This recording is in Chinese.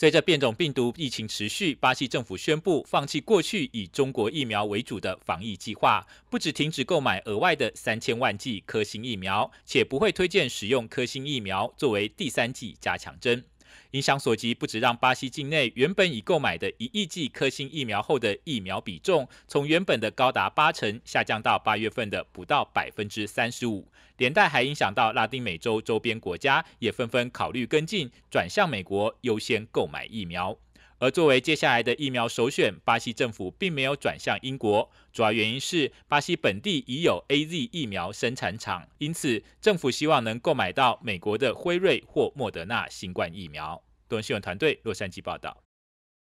随着变种病毒疫情持续，巴西政府宣布放弃过去以中国疫苗为主的防疫计划，不止停止购买额外的三千万剂科兴疫苗，且不会推荐使用科兴疫苗作为第三剂加强针。影响所及，不止让巴西境内原本已购买的一亿剂科兴疫苗后的疫苗比重，从原本的高达八成下降到八月份的不到百分之三十五，连带还影响到拉丁美洲周边国家也纷纷考虑跟进，转向美国优先购买疫苗。而作为接下来的疫苗首选，巴西政府并没有转向英国，主要原因是巴西本地已有 A Z 疫苗生产厂，因此政府希望能购买到美国的辉瑞或莫德纳新冠疫苗。多伦新闻团队洛杉矶报道。